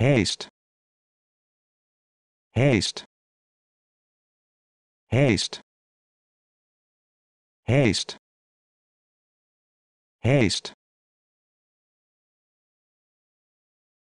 haste haste haste haste haste